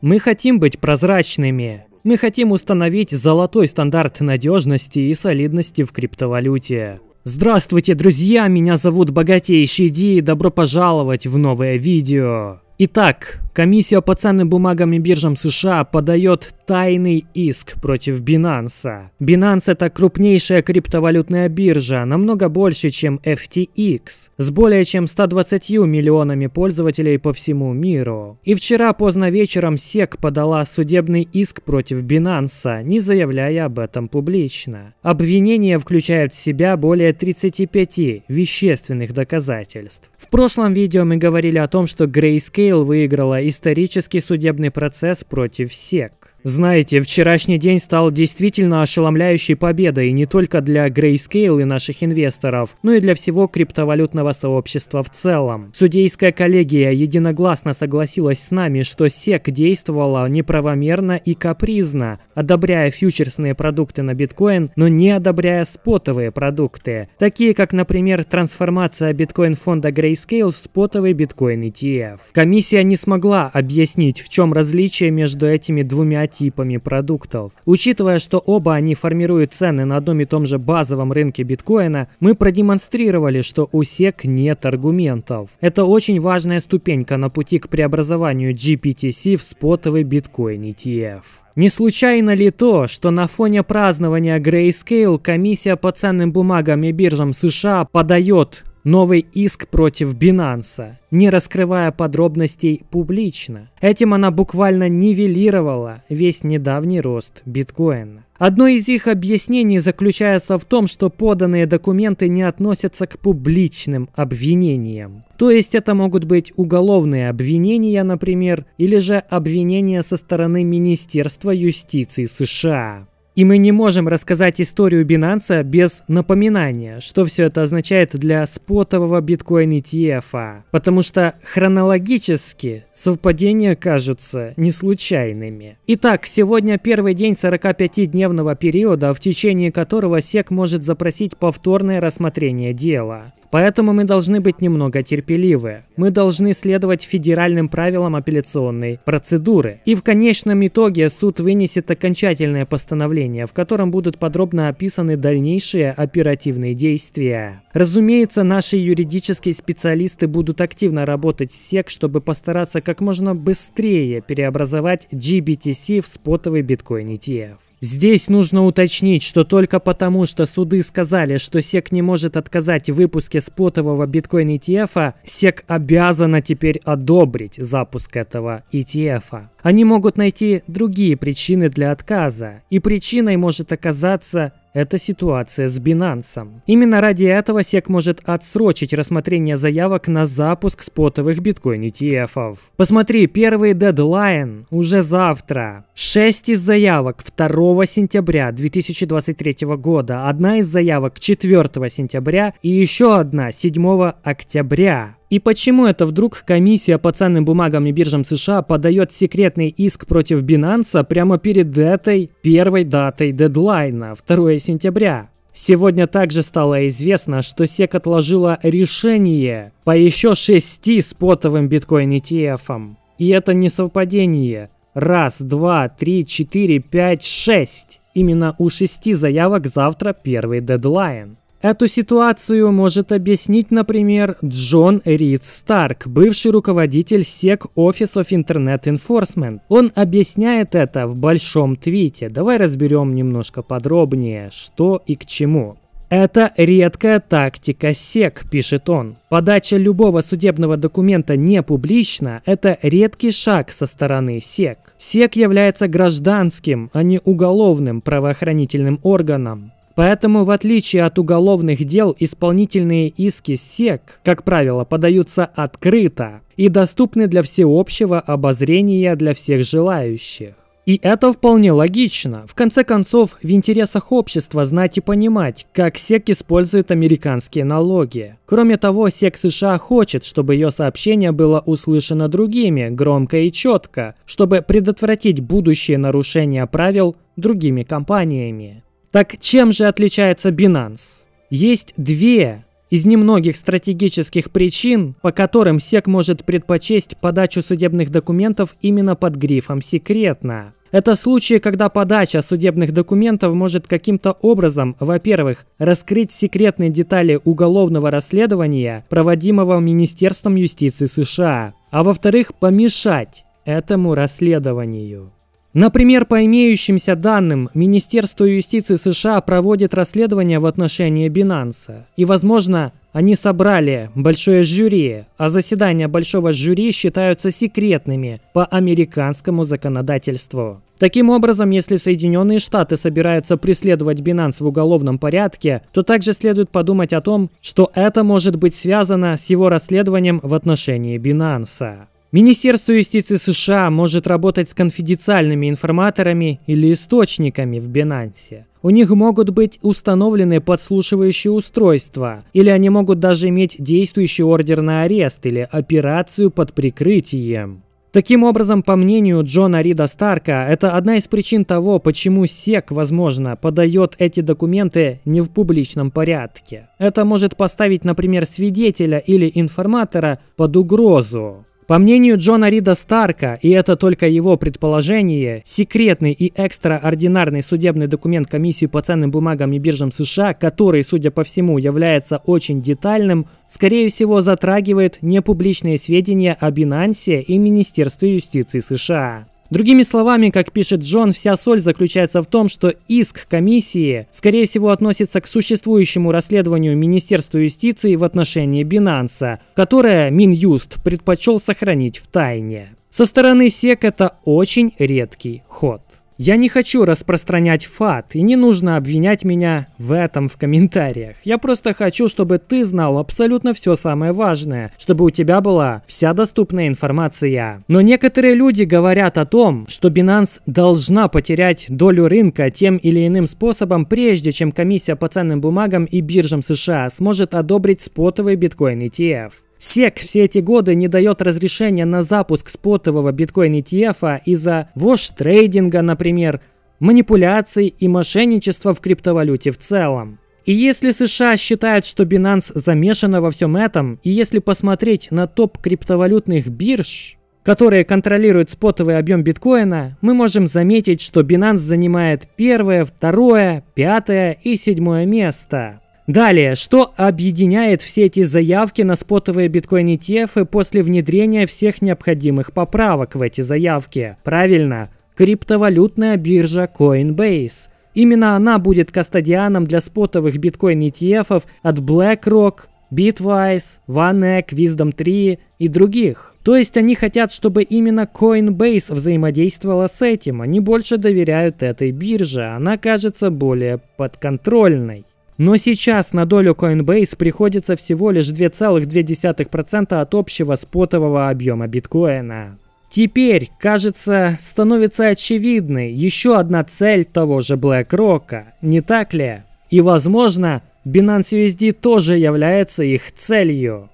Мы хотим быть прозрачными. Мы хотим установить золотой стандарт надежности и солидности в криптовалюте. Здравствуйте, друзья! Меня зовут Богатейший Ди и добро пожаловать в новое видео. Итак, комиссия по ценным бумагам и биржам США подает тайный иск против Binance. Binance это крупнейшая криптовалютная биржа, намного больше, чем FTX, с более чем 120 миллионами пользователей по всему миру. И вчера поздно вечером SEC подала судебный иск против Binance, не заявляя об этом публично. Обвинения включают в себя более 35 вещественных доказательств. В прошлом видео мы говорили о том, что Grayscale выиграла исторический судебный процесс против SEC. Знаете, вчерашний день стал действительно ошеломляющей победой не только для Grayscale и наших инвесторов, но и для всего криптовалютного сообщества в целом. Судейская коллегия единогласно согласилась с нами, что SEC действовала неправомерно и капризно, одобряя фьючерсные продукты на биткоин, но не одобряя спотовые продукты, такие как, например, трансформация биткоин-фонда Grayscale в спотовый биткоин ETF. Комиссия не смогла объяснить, в чем различие между этими двумя типами продуктов. Учитывая, что оба они формируют цены на одном и том же базовом рынке биткоина, мы продемонстрировали, что у SEC нет аргументов. Это очень важная ступенька на пути к преобразованию GPTC в спотовый биткоин ETF. Не случайно ли то, что на фоне празднования Grayscale комиссия по ценным бумагам и биржам США подает новый иск против Binance, не раскрывая подробностей публично. Этим она буквально нивелировала весь недавний рост биткоина. Одно из их объяснений заключается в том, что поданные документы не относятся к публичным обвинениям. То есть это могут быть уголовные обвинения, например, или же обвинения со стороны Министерства юстиции США. И мы не можем рассказать историю Binance без напоминания, что все это означает для спотового биткоин ETF, а. потому что хронологически совпадения кажутся не случайными. Итак, сегодня первый день 45-дневного периода, в течение которого SEC может запросить повторное рассмотрение дела. Поэтому мы должны быть немного терпеливы. Мы должны следовать федеральным правилам апелляционной процедуры. И в конечном итоге суд вынесет окончательное постановление положение, в котором будут подробно описаны дальнейшие оперативные действия. Разумеется, наши юридические специалисты будут активно работать с SEC, чтобы постараться как можно быстрее переобразовать GBTC в спотовый биткоин ETF. Здесь нужно уточнить, что только потому, что суды сказали, что СЕК не может отказать в выпуске спотового биткоин ETF, -а, СЕК обязана теперь одобрить запуск этого ETF. Они могут найти другие причины для отказа, и причиной может оказаться это ситуация с Binance. Именно ради этого SEC может отсрочить рассмотрение заявок на запуск спотовых биткоин ETF. -ов. Посмотри, первый дедлайн уже завтра. 6 из заявок 2 сентября 2023 года, одна из заявок 4 сентября и еще одна 7 октября. И почему это вдруг комиссия по ценным бумагам и биржам США подает секретный иск против Binance прямо перед этой первой датой дедлайна, 2 сентября? Сегодня также стало известно, что SEC отложила решение по еще шести спотовым биткоин ETF. И это не совпадение. Раз, два, три, четыре, пять, шесть. Именно у шести заявок завтра первый дедлайн. Эту ситуацию может объяснить, например, Джон Рид Старк, бывший руководитель SEC Office of Internet Enforcement. Он объясняет это в большом твите. Давай разберем немножко подробнее, что и к чему. Это редкая тактика СЕК, пишет он. Подача любого судебного документа не публично – это редкий шаг со стороны СЕК. СЕК является гражданским, а не уголовным правоохранительным органом. Поэтому, в отличие от уголовных дел, исполнительные иски СЕК, как правило, подаются открыто и доступны для всеобщего обозрения для всех желающих. И это вполне логично. В конце концов, в интересах общества знать и понимать, как СЕК использует американские налоги. Кроме того, СЕК США хочет, чтобы ее сообщение было услышано другими, громко и четко, чтобы предотвратить будущие нарушения правил другими компаниями. Так чем же отличается Binance? Есть две из немногих стратегических причин, по которым СЕК может предпочесть подачу судебных документов именно под грифом «секретно». Это случаи, когда подача судебных документов может каким-то образом, во-первых, раскрыть секретные детали уголовного расследования, проводимого Министерством юстиции США, а во-вторых, помешать этому расследованию. Например, по имеющимся данным, Министерство юстиции США проводит расследование в отношении Бинанса, И, возможно, они собрали большое жюри, а заседания большого жюри считаются секретными по американскому законодательству. Таким образом, если Соединенные Штаты собираются преследовать Бинанс в уголовном порядке, то также следует подумать о том, что это может быть связано с его расследованием в отношении Бинанса. Министерство юстиции США может работать с конфиденциальными информаторами или источниками в Binance. У них могут быть установлены подслушивающие устройства, или они могут даже иметь действующий ордер на арест или операцию под прикрытием. Таким образом, по мнению Джона Рида Старка, это одна из причин того, почему СЕК, возможно, подает эти документы не в публичном порядке. Это может поставить, например, свидетеля или информатора под угрозу. По мнению Джона Рида Старка, и это только его предположение, секретный и экстраординарный судебный документ комиссии по ценным бумагам и биржам США, который, судя по всему, является очень детальным, скорее всего затрагивает непубличные сведения о Бинансе и Министерстве юстиции США. Другими словами, как пишет Джон, вся соль заключается в том, что иск комиссии, скорее всего, относится к существующему расследованию Министерства юстиции в отношении Бинанса, которое Минюст предпочел сохранить в тайне. Со стороны СЕК это очень редкий ход. Я не хочу распространять фат, и не нужно обвинять меня в этом в комментариях. Я просто хочу, чтобы ты знал абсолютно все самое важное, чтобы у тебя была вся доступная информация. Но некоторые люди говорят о том, что Binance должна потерять долю рынка тем или иным способом, прежде чем комиссия по ценным бумагам и биржам США сможет одобрить спотовый биткоин ETF. SEC все эти годы не дает разрешения на запуск спотового биткоин ETF а из-за вош-трейдинга, например, манипуляций и мошенничества в криптовалюте в целом. И если США считают, что Binance замешана во всем этом, и если посмотреть на топ криптовалютных бирж, которые контролируют спотовый объем биткоина, мы можем заметить, что Binance занимает первое, второе, пятое и седьмое место. Далее, что объединяет все эти заявки на спотовые биткоин ETF после внедрения всех необходимых поправок в эти заявки? Правильно, криптовалютная биржа Coinbase. Именно она будет кастодианом для спотовых биткоин ETF от BlackRock, Bitwise, VanEck Wisdom 3 и других. То есть они хотят, чтобы именно Coinbase взаимодействовала с этим. Они больше доверяют этой бирже, она кажется более подконтрольной. Но сейчас на долю Coinbase приходится всего лишь 2,2% от общего спотового объема биткоина. Теперь, кажется, становится очевидной еще одна цель того же BlackRock, не так ли? И, возможно, Binance USD тоже является их целью.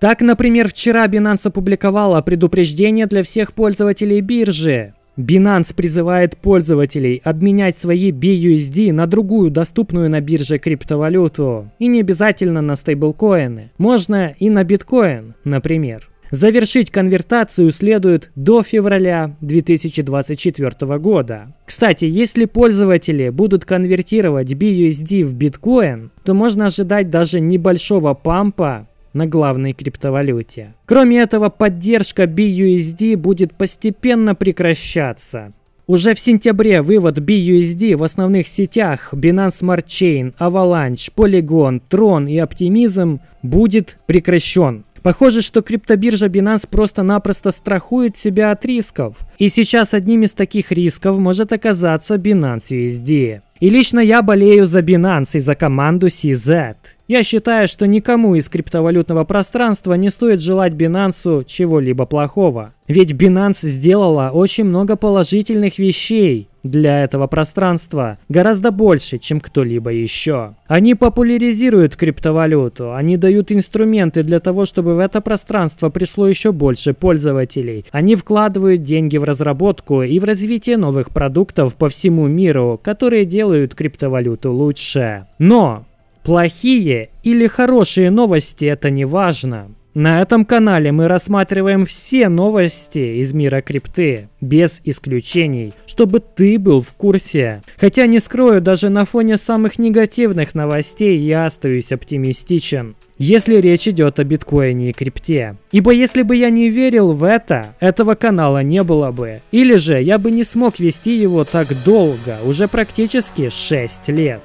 Так, например, вчера Binance опубликовала предупреждение для всех пользователей биржи, Binance призывает пользователей обменять свои BUSD на другую доступную на бирже криптовалюту. И не обязательно на стейблкоины. Можно и на биткоин, например. Завершить конвертацию следует до февраля 2024 года. Кстати, если пользователи будут конвертировать BUSD в биткоин, то можно ожидать даже небольшого пампа на главной криптовалюте. Кроме этого, поддержка BUSD будет постепенно прекращаться. Уже в сентябре вывод BUSD в основных сетях Binance Smart Chain, Avalanche, Polygon, Tron и Optimism будет прекращен. Похоже, что криптобиржа Binance просто-напросто страхует себя от рисков. И сейчас одним из таких рисков может оказаться Binance USD. И лично я болею за Binance и за команду CZ. Я считаю, что никому из криптовалютного пространства не стоит желать Binance чего-либо плохого. Ведь Binance сделала очень много положительных вещей для этого пространства, гораздо больше, чем кто-либо еще. Они популяризируют криптовалюту, они дают инструменты для того, чтобы в это пространство пришло еще больше пользователей. Они вкладывают деньги в разработку и в развитие новых продуктов по всему миру, которые делают криптовалюту лучше. Но Плохие или хорошие новости – это не важно. На этом канале мы рассматриваем все новости из мира крипты, без исключений, чтобы ты был в курсе. Хотя не скрою, даже на фоне самых негативных новостей я остаюсь оптимистичен если речь идет о биткоине и крипте. Ибо если бы я не верил в это, этого канала не было бы. Или же я бы не смог вести его так долго, уже практически 6 лет.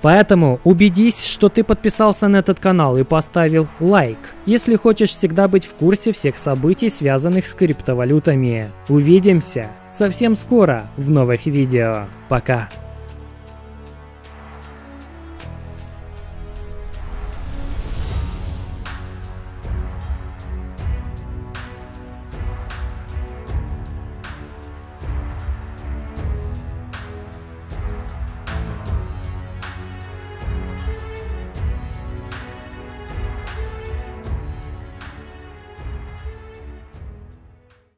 Поэтому убедись, что ты подписался на этот канал и поставил лайк, если хочешь всегда быть в курсе всех событий, связанных с криптовалютами. Увидимся совсем скоро в новых видео. Пока!